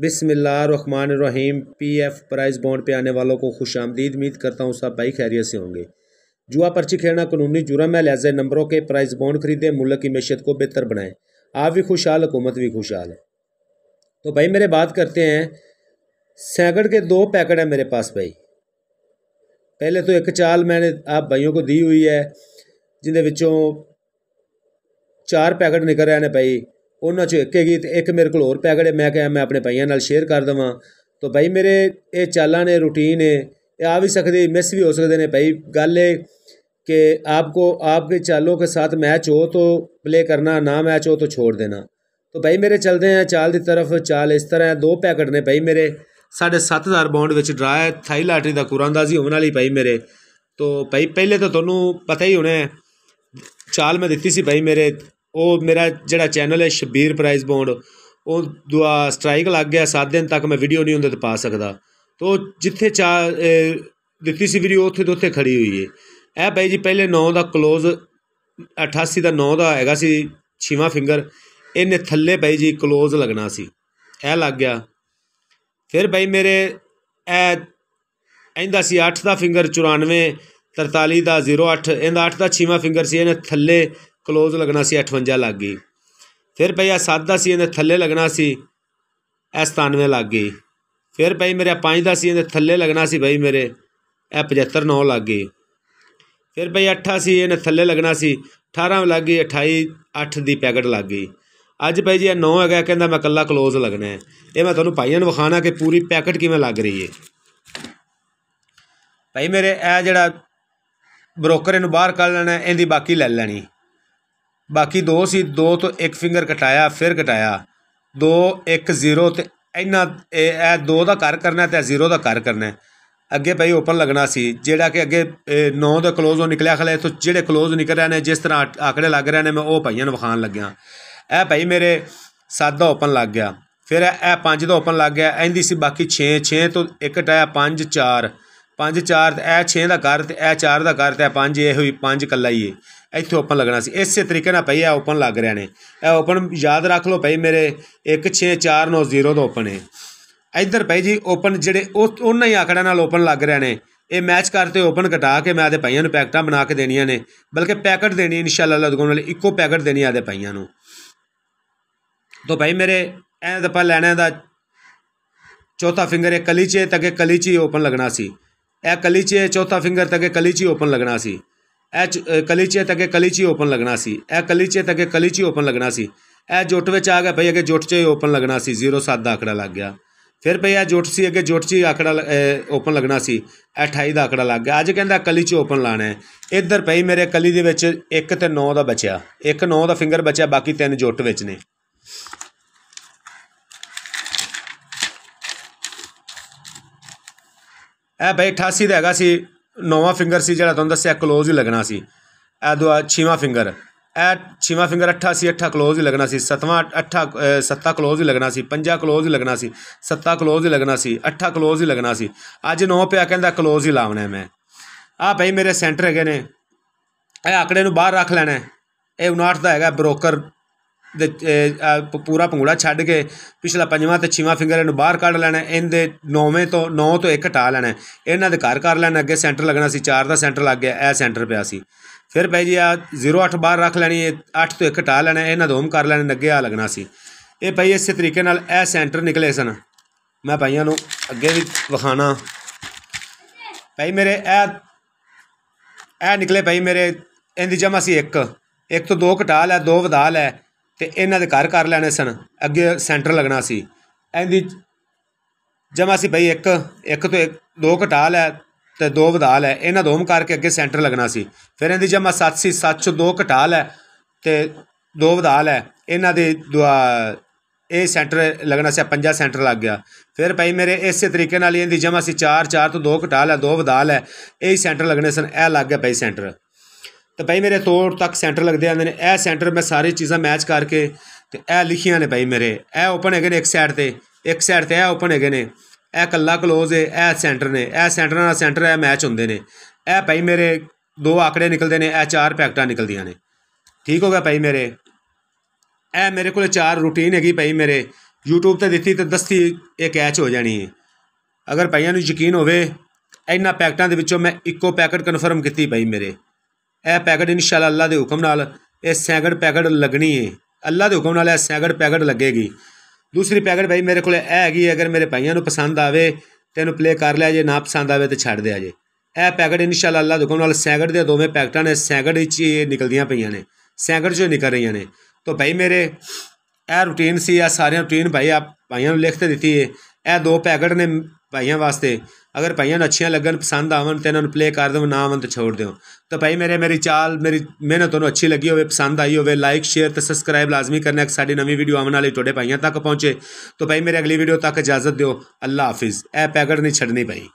रहीम P F price bond पे आने वालों को खुश आमदीद उम्मीद करता हूँ सब भाई खैरियत से होंगे जुआ पर्ची खेलना कानूनी जुर्म है लहजे नंबरों के प्राइस बॉन्ड खरीदें मुल्क की मैशत को बेहतर बनाएं आप भी खुशहाल हुकूमत भी खुशहाल है तो भाई मेरे बात करते हैं सैकड़ के दो पैकेट हैं मेरे पास भाई पहले तो एक चाल मैंने आप भाइयों को दी हुई है जिन्हें चार पैकेट निकल रहे हैं भाई ਉਹਨਾਂ ਚ ਇੱਕ ਗੀਤ ਤੇ ਇੱਕ ਮੇਰੇ ਕੋਲ ਹੋਰ ਪੈ ਗੜੇ ਮੈਂ ਕਿਹਾ ਮੈਂ ਆਪਣੇ ਭਾਈਆਂ ਨਾਲ ਸ਼ੇਅਰ ਕਰ ਦਵਾਂ ਤਾਂ ਭਾਈ ਮੇਰੇ ਇਹ ਚਾਲਾਂ ਨੇ ਰੂਟੀਨ ਹੈ ਇਹ ਆ ਵੀ ਸਕਦੇ ਮਿਸ ਵੀ ਹੋ ਸਕਦੇ ਨੇ ਭਾਈ ਗੱਲ ਹੈ ਕਿ ਆਪਕੋ ਆਪਕੇ चालों ਕੇ ਸਾਥ ਮੈਚ ਹੋ ਤੋ ਪਲੇ ਕਰਨਾ ਨਾ ਮੈਚ ਹੋ ਤੋ ਛੋੜ ਦੇਣਾ तो ਭਾਈ ਮੇਰੇ ਚਲਦੇ ਆ ਚਾਲ ਦੀ ਤਰਫ ਚਾਲ ਇਸ ਤਰ੍ਹਾਂ ਦੋ दो ਨੇ ਭਾਈ ਮੇਰੇ मेरे साढ़े सत्त ਵਿੱਚ ਡਰਾ ਹੈ ਥਾਈ ਲਾਟਰੀ ਦਾ ਕੁਰਾਂਦਾਜ਼ੀ ਹੋਣ ਵਾਲੀ ਭਾਈ ਮੇਰੇ ਤੋ ਭਾਈ ਪਹਿਲੇ ਤਾਂ ਤੁਹਾਨੂੰ ਪਤਾ ਹੀ ਹੋਣਾ ਚਾਲ ਮੈਂ ਦਿੱਤੀ ਸੀ ਭਾਈ ਮੇਰੇ ਉਹ ਮੇਰਾ ਜਿਹੜਾ ਚੈਨਲ ਹੈ ਸ਼ਬੀਰ ਪ੍ਰਾਈਜ਼ ਬੌਂਡ ਉਹ ਦੁਆ ਸਟ੍ਰਾਈਕ ਲੱਗ ਗਿਆ 7 ਦਿਨ ਤੱਕ ਮੈਂ ਵੀਡੀਓ ਨਹੀਂ ਹੁੰਦੇ ਤੇ ਪਾ ਸਕਦਾ ਤੋ ਜਿੱਥੇ ਚਾ ਦਿੱਤੀ ਸੀ ਵੀਡੀਓ ਉੱਥੇ ਤੋਂ ਉੱਥੇ ਖੜੀ ਹੋਈ ਹੈ ਇਹ ਬਾਈ ਜੀ ਪਹਿਲੇ 9 ਦਾ ক্লোਜ਼ 88 ਦਾ 9 ਦਾ ਹੈਗਾ ਸੀ ਛੀਵਾ ਫਿੰਗਰ ਇਹਨੇ ਥੱਲੇ ਬਾਈ ਜੀ ক্লোਜ਼ ਲੱਗਣਾ ਸੀ ਇਹ ਲੱਗ ਗਿਆ ਫਿਰ ਬਾਈ ਮੇਰੇ ਇਹ ਇਹਦਾ ਸੀ 8 ਦਾ ਫਿੰਗਰ 94 43 ਦਾ 08 ਇਹਦਾ 8 ਦਾ ਛੀਵਾ ਫਿੰਗਰ ਸੀ ਇਹਨੇ ਥੱਲੇ ਕਲੋਜ਼ ਲੱਗਣਾ ਸੀ 58 ਲੱਗ ਗਈ ਫਿਰ ਭਈ ਆ 7 ਦਾ ਸੀ ਇਹਦੇ ਥੱਲੇ ਲੱਗਣਾ ਸੀ ਇਹ 97 ਲੱਗ ਗਈ ਫਿਰ ਭਈ ਮੇਰੇ 5 ਦਾ ਸੀ ਇਹਦੇ ਥੱਲੇ ਲੱਗਣਾ ਸੀ ਭਈ ਮੇਰੇ ਇਹ 75 9 ਲੱਗ ਗਈ ਫਿਰ ਭਈ 8 ਸੀ ਇਹਨੇ ਥੱਲੇ ਲੱਗਣਾ ਸੀ 18 ਲੱਗ ਗਈ 28 8 ਦੀ ਪੈਕਟ ਲੱਗ ਗਈ ਅੱਜ ਭਈ ਜੀ ਇਹ 9 ਹੈਗਾ ਕਹਿੰਦਾ ਮੈਂ ਕੱਲਾ ক্লোਜ਼ ਲੱਗਣਾ ਹੈ ਇਹ ਮੈਂ ਤੁਹਾਨੂੰ ਭਾਈਆਂ ਨੂੰ ਵਿਖਾਣਾ ਕਿ ਪੂਰੀ ਪੈਕਟ ਕਿਵੇਂ ਲੱਗ ਰਹੀ ਹੈ ਭਾਈ ਮੇਰੇ ਇਹ ਜਿਹੜਾ ਬ੍ਰੋਕਰ ਇਹਨੂੰ ਬਾਹਰ ਕੱਢ ਲੈਣਾ ਇਹਦੀ ਬਾਕੀ ਲੈ ਲੈਣੀ ਬਾਕੀ ਦੋ ਸੀ ਦੋ ਤੋਂ ਇੱਕ ਫਿੰਗਰ ਕਟਾਇਆ ਫਿਰ ਕਟਾਇਆ 2 1 0 ਤੇ ਇਹਨਾਂ ਇਹ ਦੋ ਦਾ ਕਰ ਕਰਨਾ ਤੇ ਜ਼ੀਰੋ ਦਾ ਕਰ ਕਰਨਾ ਅੱਗੇ ਭਾਈ ਓਪਨ ਲੱਗਣਾ ਸੀ ਜਿਹੜਾ ਕਿ ਅੱਗੇ 9 ਦਾ ਕਲੋਜ਼ ਹੋ ਨਿਕਲਿਆ ਖਲੇ ਤੋਂ ਜਿਹੜੇ ਕਲੋਜ਼ ਨਿਕਲ ਰਹੇ ਨੇ ਜਿਸ ਤਰ੍ਹਾਂ ਆਕੜੇ ਲੱਗ ਰਹੇ ਨੇ ਮੈਂ ਉਹ ਭਾਈਆਂ ਨੂੰ ਵਿਖਾਣ ਲੱਗਿਆ ਇਹ ਭਾਈ ਮੇਰੇ 7 ਦਾ ਓਪਨ ਲੱਗ ਗਿਆ ਫਿਰ ਇਹ 5 ਦਾ ਓਪਨ ਲੱਗ ਗਿਆ ਇਹਦੀ ਸੀ ਬਾਕੀ 6 6 ਤੋਂ ਇੱਕ ਟਾਇਆ 5 4 5 4 ਇਹ 6 ਦਾ ਕਰ ਤੇ ਇਹ 4 ਦਾ ਕਰ ਤੇ 5 ਇਹ ਹੋਈ 5 ਕੱਲਾ ਹੀ ਏ ਇੱਥੇ ਓਪਨ ਲੱਗਣਾ ਸੀ ਇਸੇ ਤਰੀਕੇ ਨਾਲ ਪਈ ਆ ਓਪਨ ਲੱਗ ਰਿਆ ਨੇ ਇਹ ਓਪਨ ਯਾਦ ਰੱਖ ਲਓ ਭਾਈ ਮੇਰੇ 16490 ਦਾ ਓਪਨ ਹੈ ਇੱਧਰ ਭਾਈ ਜੀ ਓਪਨ ਜਿਹੜੇ ਉਹਨਾਂ ਹੀ ਆਕੜਾਂ ਨਾਲ ਓਪਨ ਲੱਗ ਰਿਆ ਨੇ ਇਹ ਮੈਚ ਕਰਤੇ ਓਪਨ ਘਟਾ ਕੇ ਮੈਂ ਆਦੇ ਪਈਆਂ ਨੂੰ ਪੈਕਟਾਂ ਬਣਾ ਕੇ ਦੇਣੀਆਂ ਨੇ ਬਲਕਿ ਪੈਕਟ ਦੇਣੀ ਇਨਸ਼ਾਅੱਲਾ ਅੱਲਾਹ ਦੁਕਾਨ ਵਾਲੇ ਇੱਕੋ ਪੈਕਟ ਦੇਣੀ ਆਦੇ ਪਈਆਂ ਨੂੰ ਤੋਂ ਭਾਈ ਮੇਰੇ ਐਂ ਦਪਾ ਲੈਣਾ ਦਾ ਚੌਥਾ ਫਿੰਗਰ ਇਹ ਕਲੀਚੇ ਤੱਕ ਕਲੀਚੀ ਓਪਨ ਲੱਗਣਾ ਸੀ ਇਹ ਕਲੀਚੀ ਇਹ ਚੌਥਾ ਫਿੰਗਰ ਤੱਕ ਕਲੀਚੀ ਓਪਨ ਲੱਗਣਾ ਸੀ ਇਹ ਕਲੀਚੀ ਤੱਕ ਕਲੀਚੀ ਓਪਨ ਲੱਗਣਾ ਸੀ ਇਹ ਕਲੀਚੀ ਤੱਕ ਕਲੀਚੀ ਓਪਨ ਲੱਗਣਾ ਸੀ ਇਹ ਜੁੱਟ ਵਿੱਚ ਆ ਗਿਆ ਭਈ ਅਗੇ ਜੁੱਟ 'ਚ ਓਪਨ ਲੱਗਣਾ ਸੀ 07 ਦਾ ਆਕੜਾ ਲੱਗ ਗਿਆ ਫਿਰ ਭਈ ਇਹ ਜੁੱਟ ਸੀ ਅਗੇ ਜੁੱਟ 'ਚ ਆਕੜਾ ਓਪਨ ਲੱਗਣਾ ਸੀ 28 ਦਾ ਆਕੜਾ ਲੱਗ ਗਿਆ ਅੱਜ ਕਹਿੰਦਾ ਕਲੀਚ ਓਪਨ ਲਾਣਾ ਹੈ ਇੱਧਰ ਭਈ ਮੇਰੇ ਕਲੀ ਦੇ ਵਿੱਚ 1 ਤੇ 9 ਦਾ ਬਚਿਆ 1 9 ਦਾ ਫਿੰਗਰ ਬਚਿਆ ਬਾਕੀ ਤਿੰਨ ਜੁੱਟ ਵਿੱਚ ਨੇ ਇਹ ਬਈ 88 ਦਾ ਹੈਗਾ ਸੀ ਨੌਵਾਂ ਫਿੰਗਰ ਸੀ ਜਿਹੜਾ ਤੁਹਾਨੂੰ ਦੱਸਿਆ ক্লোਜ਼ ਹੀ ਲੱਗਣਾ ਸੀ ਇਹ ਦੋ ਛੇਵਾਂ ਫਿੰਗਰ ਇਹ ਛੇਵਾਂ ਫਿੰਗਰ 88 ਸੀ 8 ক্লোਜ਼ ਹੀ ਲੱਗਣਾ ਸੀ ਸਤਵਾਂ 8 ਸੱਤਾ ক্লোਜ਼ ਹੀ ਲੱਗਣਾ ਸੀ ਪੰਜਾ ক্লোਜ਼ ਹੀ ਲੱਗਣਾ ਸੀ ਸੱਤਾ ক্লোਜ਼ ਹੀ ਲੱਗਣਾ ਸੀ 8 ক্লোਜ਼ ਹੀ ਲੱਗਣਾ ਸੀ ਅੱਜ ਨੋ ਪਿਆ ਕਹਿੰਦਾ ক্লোਜ਼ ਹੀ ਲਾਉਣਾ ਮੈਂ ਆ ਭਾਈ ਮੇਰੇ ਸੈਂਟਰ ਹੈਗੇ ਨੇ ਇਹ ਆਕੜੇ ਨੂੰ ਬਾਹਰ ਰੱਖ ਲੈਣਾ ਇਹ 59 ਦਾ ਹੈਗਾ ਬ੍ਰੋਕਰ ਦੇ ਪੂਰਾ ਪੰਗੂੜਾ ਛੱਡ ਕੇ ਪਿਛਲਾ ਪੰਜਵਾਂ ਤੇ ਛੇਵਾਂ ਫਿੰਗਰ ਇਹਨੂੰ ਬਾਹਰ ਕੱਢ ਲੈਣਾ ਇਹਦੇ ਨੌਵੇਂ ਤੋਂ ਨੌ ਤੋਂ ਇੱਕ ਹਟਾ ਲੈਣਾ ਇਹਨਾਂ ਦੇ ਘਰ ਕਰ ਲੈਣਾ ਅੱਗੇ ਸੈਂਟਰ ਲੱਗਣਾ ਸੀ 4 ਦਾ ਸੈਂਟਰ ਲੱਗ ਗਿਆ ਇਹ ਸੈਂਟਰ ਪਿਆ ਸੀ ਫਿਰ ਭਾਈ ਜੀ ਆ 08 ਬਾਹਰ ਰੱਖ ਲੈਣੀ 8 ਤੋਂ ਇੱਕ ਹਟਾ ਲੈਣਾ ਇਹਨਾਂ ਦੋਮ ਕਰ ਲੈਣੇ ਅੱਗੇ ਆ ਲੱਗਣਾ ਸੀ ਇਹ ਭਾਈ ਇਸੇ ਤਰੀਕੇ ਨਾਲ ਇਹ ਸੈਂਟਰ ਨਿਕਲੇ ਸਨ ਮੈਂ ਭਾਈਆਂ ਨੂੰ ਅੱਗੇ ਵੀ ਵਿਖਾਣਾ ਭਾਈ ਮੇਰੇ ਇਹ ਇਹ ਨਿਕਲੇ ਭਾਈ ਮੇਰੇ ਇਹਦੀ ਜਮਾ ਸੀ 1 ਇੱਕ ਤੋਂ ਦੋ ਘਟਾ ਲੈ ਦੋ ਵਧਾ ਲੈ ਤੇ ਇਹਨਾਂ ਦੇ ਘਰ ਕਰ ਲੈਣੇ ਸਨ ਅੱਗੇ ਸੈਂਟਰ ਲੱਗਣਾ ਸੀ ਇਹਦੀ ਜਮਾ ਸੀ ਭਈ ਇੱਕ ਇੱਕ ਤੋਂ ਇੱਕ ਦੋ ਘਟਾ ਲੈ ਤੇ ਦੋ ਵਧਾ ਲੈ ਇਹਨਾਂ ਦੋਮ ਕਰਕੇ ਅੱਗੇ ਸੈਂਟਰ ਲੱਗਣਾ ਸੀ ਫਿਰ ਇਹਦੀ ਜਮਾ 7 ਸੀ 7 ਚੋਂ ਦੋ ਘਟਾ ਲੈ ਤੇ ਦੋ ਵਧਾ ਲੈ ਇਹਨਾਂ ਦੇ ਇਹ ਸੈਂਟਰ ਲੱਗਣਾ ਸੀ ਪੰਜਾ ਸੈਂਟਰ ਲੱਗ ਗਿਆ ਫਿਰ ਭਾਈ ਮੇਰੇ ਇਸੇ ਤਰੀਕੇ ਨਾਲ ਇਹਦੀ ਜਮਾ ਸੀ 4 4 ਤੋਂ ਦੋ ਘਟਾ ਲੈ ਦੋ ਵਧਾ ਲੈ ਇਹ ਸੈਂਟਰ ਲੱਗਣੇ ਸਨ ਇਹ ਲੱਗ ਗਿਆ ਭਾਈ ਸੈਂਟਰ ਤੇ ਭਾਈ ਮੇਰੇ ਤੋੜ ਤੱਕ ਸੈਂਟਰ ਲੱਗਦੇ ਆਂਦੇ ਨੇ ਇਹ ਸੈਂਟਰ ਮੈਂ ਸਾਰੀ ਚੀਜ਼ਾਂ ਮੈਚ ਕਰਕੇ ਤੇ ਇਹ ਲਿਖੀਆਂ ਨੇ ਭਾਈ ਮੇਰੇ ਇਹ ਓਪਨ ਹੈਗੇ ਨੇ ਇੱਕ ਸਾਈਡ ਤੇ ਇੱਕ ਸਾਈਡ ਤੇ ਇਹ ਓਪਨ ਹੈਗੇ ਨੇ ਇਹ ਕੱਲਾ ਕਲੋਜ਼ ਹੈ ਇਹ ਸੈਂਟਰ ਨੇ ਇਹ ਸੈਂਟਰ ਨਾਲ ਸੈਂਟਰ ਇਹ ਮੈਚ ਹੁੰਦੇ ਨੇ ਇਹ ਭਾਈ ਮੇਰੇ ਦੋ ਆਕੜੇ ਨਿਕਲਦੇ ਨੇ ਇਹ ਚਾਰ ਪੈਕਟਾਂ ਨਿਕਲਦੀਆਂ ਨੇ ਠੀਕ ਹੋ ਗਿਆ ਭਾਈ ਮੇਰੇ ਇਹ ਮੇਰੇ ਕੋਲ ਚਾਰ ਰੂਟੀਨ ਹੈਗੀ ਭਾਈ ਮੇਰੇ YouTube ਤੇ ਦਿੱਤੀ ਤੇ ਦਸਤੀ ਇਹ ਕੈਚ ਹੋ ਜਾਣੀ ਹੈ ਅਗਰ ਭਾਈਆਂ ਨੂੰ ਯਕੀਨ ਹੋਵੇ ਇਹਨਾਂ ਪੈਕਟਾਂ ਦੇ ਵਿੱਚੋਂ ਮੈਂ ਇੱਕੋ ਪੈਕਟ ਕਨਫਰਮ ਕੀਤੀ ਭਾਈ ਮੇਰੇ ਇਹ ਪੈਕਟ ਇਨਸ਼ਾਅੱਲਾ ਅੱਲਾ ਦੇ ਹੁਕਮ ਨਾਲ ਇਹ ਸੈਂਕੜ ਪੈਕਟ ਲੱਗਣੀ ਹੈ ਅੱਲਾ ਦੇ ਹੁਕਮ ਨਾਲ ਇਹ ਸੈਂਕੜ ਪੈਕਟ ਲੱਗੇਗੀ ਦੂਸਰੀ ਪੈਕਟ ਭਾਈ ਮੇਰੇ ਕੋਲ ਇਹ ਹੈਗੀ ਅਗਰ ਮੇਰੇ ਭਾਈਆਂ ਨੂੰ ਪਸੰਦ ਆਵੇ ਤੈਨੂੰ ਪਲੇ ਕਰ ਲਿਆ ਜੇ ਨਾ ਪਸੰਦ ਆਵੇ ਤੇ ਛੱਡ ਦੇ ਆ ਜੇ ਇਹ ਪੈਕਟ ਇਨਸ਼ਾਅੱਲਾ ਅੱਲਾ ਦੇ ਹੁਕਮ ਨਾਲ ਸੈਂਕੜ ਦੇ ਦੋਵੇਂ ਪੈਕਟਾਂ ਨੇ ਸੈਂਕੜ ਵਿੱਚ ਨਿਕਲਦੀਆਂ ਪਈਆਂ ਨੇ ਸੈਂਕੜ ਜੋ ਨਿਕਲ ਰਹੀਆਂ ਨੇ ਤਾਂ ਭਾਈ ਮੇਰੇ ਇਹ ਰੁਟੀਨ ਸੀ ਆ ਸਾਰੀਆਂ ਰੁਟੀਨ ਭਾਈ ਆ ਭਾਈਆਂ ਨੂੰ ਲਿਖ ਤੇ ਦਿੱਤੀ ਹੈ ਇਹ ਦੋ ਪੈਕਟ ਨੇ ਭਾਈਆਂ ਵਾਸਤੇ ਅਗਰ ਭਾਈਆਂ ਨੂੰ ਅੱਛੀਆਂ ਲੱਗਣ ਪਸੰਦ ਆਵਣ ਤੇ ਇਹਨਾਂ ਨੂੰ ਪਲੇ ਕਰ ਦਿਓ ਨਾ ਆਵਣ ਤਾਂ ਛੋੜ ਦਿਓ ਤਾਂ ਭਾਈ ਮੇਰੇ ਮੇਰੀ ਚਾਲ ਮੇਰੀ ਮਿਹਨਤ ਤੁਹਾਨੂੰ ਅੱਛੀ ਲੱਗੀ ਹੋਵੇ ਪਸੰਦ ਆਈ ਹੋਵੇ ਲਾਈਕ ਸ਼ੇਅਰ ਤੇ ਸਬਸਕ੍ਰਾਈਬ ਲਾਜ਼ਮੀ ਕਰਨਾ ਕਿ ਸਾਡੀ ਨਵੀਂ ਵੀਡੀਓ ਆਉਣ ਵਾਲੀ ਤੁਹਾਡੇ ਭਾਈਆਂ ਤੱਕ ਪਹੁੰਚੇ ਤਾਂ ਭਾਈ ਮੇਰੇ ਅਗਲੀ ਵੀਡੀਓ ਤੱਕ ਇਜਾਜ਼ਤ ਦਿਓ ਅੱਲਾ ਹਾਫਿਜ਼ ਇਹ ਪੈਕਟ ਨਹੀਂ ਛੱਡਣੀ ਭਾਈ